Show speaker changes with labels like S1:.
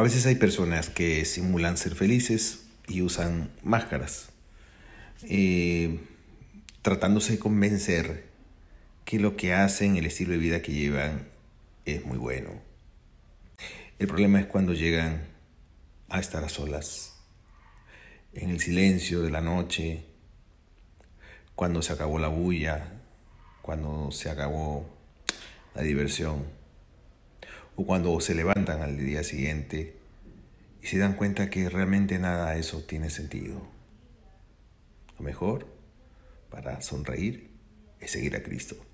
S1: A veces hay personas que simulan ser felices y usan máscaras, eh, tratándose de convencer que lo que hacen, el estilo de vida que llevan, es muy bueno. El problema es cuando llegan a estar a solas, en el silencio de la noche, cuando se acabó la bulla, cuando se acabó la diversión cuando se levantan al día siguiente y se dan cuenta que realmente nada de eso tiene sentido. Lo mejor para sonreír es seguir a Cristo.